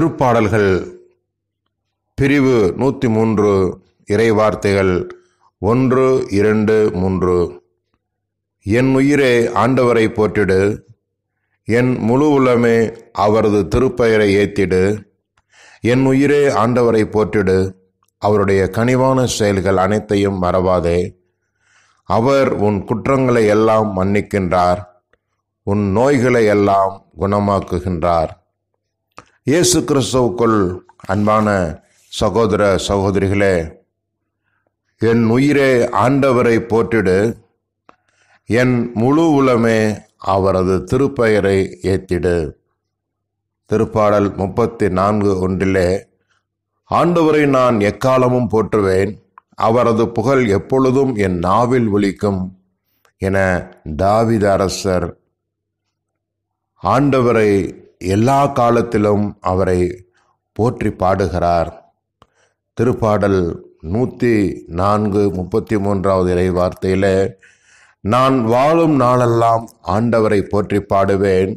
திருப்பாடல்கள் பிரிவு நூற்றி மூன்று இறை வார்த்தைகள் ஒன்று இரண்டு மூன்று என் உயிரே ஆண்டவரை போற்றிடு என் முழு உலமே அவரது திருப்பெயரை ஏத்திடு என் உயிரே ஆண்டவரை போற்றிடு அவருடைய கனிவான செயல்கள் அனைத்தையும் மறவாதே அவர் உன் குற்றங்களை எல்லாம் மன்னிக்கின்றார் உன் நோய்களை எல்லாம் குணமாக்குகின்றார் இயேசு கிறிஸ்தவுக்குள் அன்பான சகோதர சகோதரிகளே என் உயிரே ஆண்டவரை போற்றிடு என் முழு உலமே அவரது திருப்பெயரை ஏத்திடு திருப்பாடல் முப்பத்தி நான்கு ஒன்றிலே ஆண்டவரை நான் எக்காலமும் போற்றுவேன் அவரது புகழ் எப்பொழுதும் என் நாவில் ஒலிக்கும் என தாவித அரசர் ஆண்டவரை எல்லா காலத்திலும் அவரை போற்றி பாடுகிறார் திருப்பாடல் நூற்றி நான்கு முப்பத்தி மூன்றாவது இறை வார்த்தையில் நான் வாழும் நாளெல்லாம் ஆண்டவரை போற்றி பாடுவேன்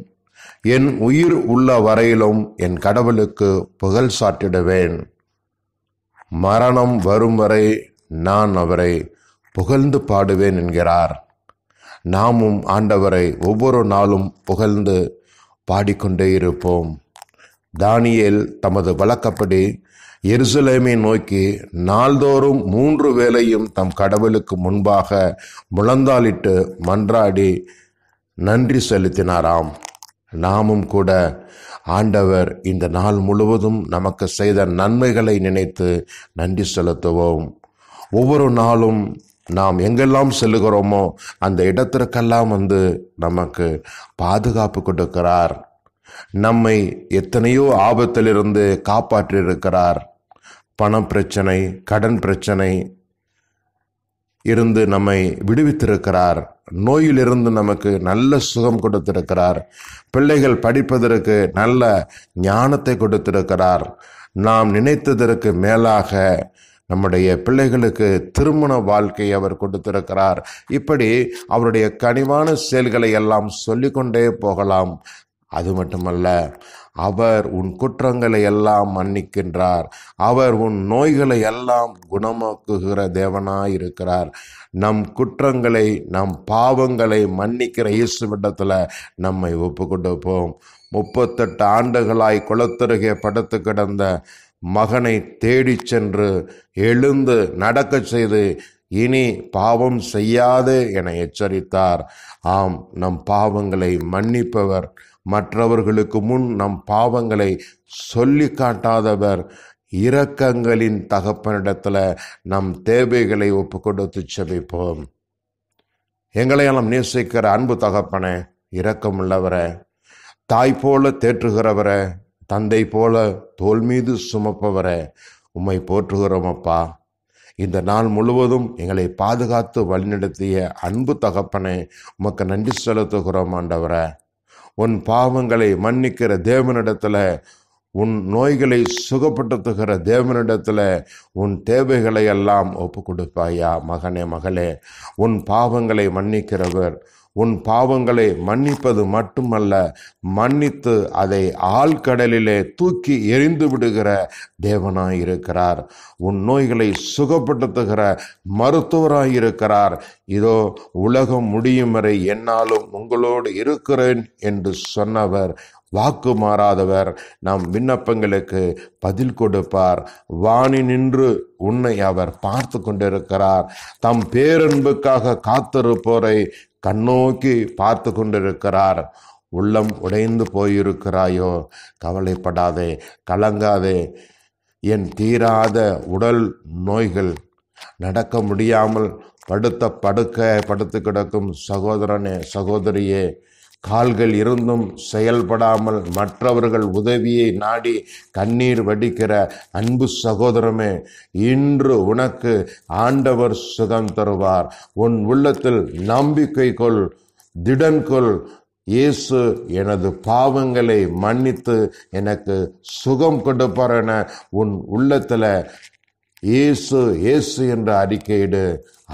என் உயிர் உள்ள வரையிலும் என் கடவுளுக்கு புகழ் சாட்டிடுவேன் மரணம் வரும் வரை நான் அவரை புகழ்ந்து பாடுவேன் என்கிறார் நாமும் ஆண்டவரை ஒவ்வொரு நாளும் புகழ்ந்து பாடிக்கொண்டே இருப்போம் தானியல் தமது வழக்கப்படி எருசலேமை நோக்கி நாள்தோறும் மூன்று வேளையும் தம் கடவுளுக்கு முன்பாக முழந்தாளிட்டு மன்றாடி நன்றி செலுத்தினாராம் நாமும் கூட ஆண்டவர் இந்த நாள் முழுவதும் நமக்கு செய்த நன்மைகளை நினைத்து நன்றி செலுத்துவோம் ஒவ்வொரு நாளும் நாம் எங்கெல்லாம் செல்லுகிறோமோ அந்த இடத்திற்கெல்லாம் வந்து நமக்கு பாதுகாப்பு கொடுக்கிறார் நம்மை எத்தனையோ ஆபத்திலிருந்து காப்பாற்றியிருக்கிறார் பண பிரச்சனை கடன் பிரச்சனை இருந்து நம்மை விடுவித்திருக்கிறார் நோயிலிருந்து நமக்கு நல்ல சுகம் கொடுத்திருக்கிறார் பிள்ளைகள் படிப்பதற்கு நல்ல ஞானத்தை கொடுத்திருக்கிறார் நாம் நினைத்ததற்கு மேலாக நம்முடைய பிள்ளைகளுக்கு திருமண வாழ்க்கை அவர் கொடுத்திருக்கிறார் இப்படி அவருடைய கனிவான செயல்களை எல்லாம் சொல்லிக்கொண்டே போகலாம் அது மட்டுமல்ல அவர் உன் குற்றங்களை எல்லாம் மன்னிக்கின்றார் அவர் உன் நோய்களை எல்லாம் குணமாக்குகிற தேவனாயிருக்கிறார் இருக்கிறார் நம் குற்றங்களை நம் பாவங்களை மன்னிக்கிற இயேசுவிடத்தில் நம்மை ஒப்பு கொடுப்போம் முப்பத்தெட்டு ஆண்டுகளாய் குளத்தருகே படுத்து கிடந்த மகனை தேடிச் சென்று எழுந்து நடக்கச் செய்து இனி பாவம் செய்யாது என எச்சரித்தார் ஆம் நம் பாவங்களை மன்னிப்பவர் மற்றவர்களுக்கு முன் நம் பாவங்களை சொல்லி காட்டாதவர் இரக்கங்களின் தகப்பனிடத்தில் நம் தேவைகளை ஒப்பு கொடுத்து செபிப்போம் எங்களையெல்லாம் நேசிக்கிற அன்பு தகப்பனே இரக்கமுள்ளவரே தாய் போல தேற்றுகிறவரே தந்தை போல தோல் மீது சுமப்பவரை உம்மை போற்றுகிறோம் அப்பா இந்த நாள் முழுவதும் எங்களை பாதுகாத்து வழிநடத்திய அன்பு தகப்பனை உமக்கு நன்றி செலுத்துகிறோம் ஆண்டவரை உன் பாவங்களை மன்னிக்கிற தேவனிடத்தில் உன் நோய்களை சுகப்படுத்துகிற தேவனிடத்தில் உன் தேவைகளை எல்லாம் ஒப்பு கொடுப்பாயா மகனே மகளே உன் பாவங்களை மன்னிக்கிறவர் உன் பாவங்களை மன்னிப்பது மட்டுமல்ல மன்னித்து அதை ஆழ்கடலிலே தூக்கி எரிந்து விடுகிற தேவனாயிருக்கிறார் உன் நோய்களை சுகப்படுத்துகிற மருத்துவராயிருக்கிறார் இதோ உலகம் முடியும் வரை என்னாலும் உங்களோடு இருக்கிறேன் என்று சொன்னவர் வாக்கு மாறாதவர் நம் விண்ணப்பங்களுக்கு பதில் கொடுப்பார் வாணி நின்று உன்னை அவர் பார்த்து கொண்டிருக்கிறார் தம் பேரன்புக்காக காத்திருப்போரை கண்ணோக்கி பார்த்து கொண்டிருக்கிறார் உள்ளம் உடைந்து போயிருக்கிறாயோ கவலைப்படாதே கலங்காதே என் தீராத உடல் நோய்கள் நடக்க முடியாமல் படுத்த படுக்க படுத்து கிடக்கும் சகோதரனே சகோதரியே கால்கள் இருந்தும் செயல்படாமல் மற்றவர்கள் உதவியை நாடி கண்ணீர் வடிக்கிற அன்பு சகோதரமே இன்று உனக்கு ஆண்டவர் சுகம் தருவார் உன் உள்ளத்தில் நம்பிக்கை கொள் திடன் கொள் இயேசு எனது பாவங்களை மன்னித்து எனக்கு சுகம் கொடுப்பார் என உன் உள்ளத்தில் இயேசு இயேசு என்று அறிக்கையிடு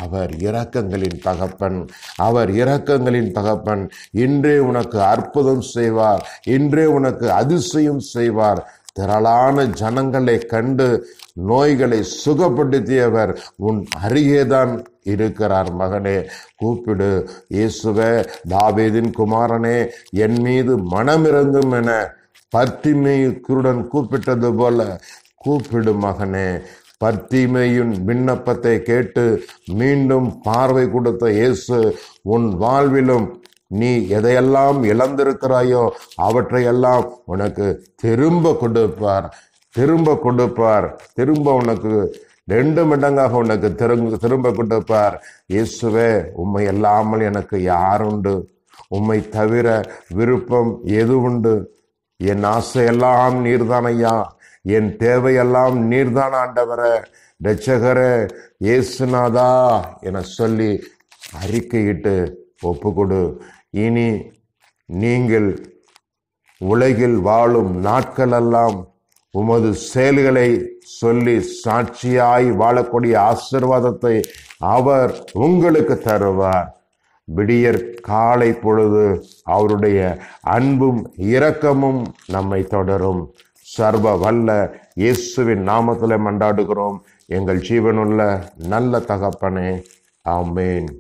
அவர் இரக்கங்களின் தகப்பன் அவர் இரக்கங்களின் தகப்பன் இன்றே உனக்கு அற்புதம் செய்வார் இன்றே உனக்கு அதிசயம் செய்வார் திரளான ஜனங்களை கண்டு நோய்களை சுகப்படுத்தியவர் உன் அருகேதான் இருக்கிறார் மகனே கூப்பிடு இயேசுவ தாவேதின் குமாரனே என் மீது மனமிறங்கும் என பத்திமே குருடன் கூப்பிட்டது போல கூப்பிடு மகனே பர்த்திமையின் விண்ணப்பத்தை கேட்டு மீண்டும் பார்வை கொடுத்த இயேசு உன் வாழ்விலும் நீ எதையெல்லாம் இழந்திருக்கிறாயோ அவற்றையெல்லாம் உனக்கு திரும்ப கொடுப்பார் திரும்ப கொடுப்பார் திரும்ப உனக்கு ரெண்டு மடங்காக உனக்கு திரும்ப திரும்ப கொடுப்பார் இயேசுவே உண்மை இல்லாமல் எனக்கு உண்டு உம்மை தவிர விருப்பம் எது உண்டு என் ஆசை எல்லாம் நீர்தானையா என் தேவையெல்லாம் நீர்தான் ஆண்டவர ரட்சகர இயேசுநாதா என சொல்லி அறிக்கையிட்டு ஒப்புக்கொடு இனி நீங்கள் உலகில் வாழும் நாட்களெல்லாம் உமது செயல்களை சொல்லி சாட்சியாய் வாழக்கூடிய ஆசிர்வாதத்தை அவர் உங்களுக்கு தருவார் விடியற் காலை பொழுது அவருடைய அன்பும் இரக்கமும் நம்மை தொடரும் சர்வ வல்ல இயேசுவின் நாமத்தில் மண்டாடுகிறோம் எங்கள் ஜீவனுள்ள நல்ல தகப்பனே ஆமேன்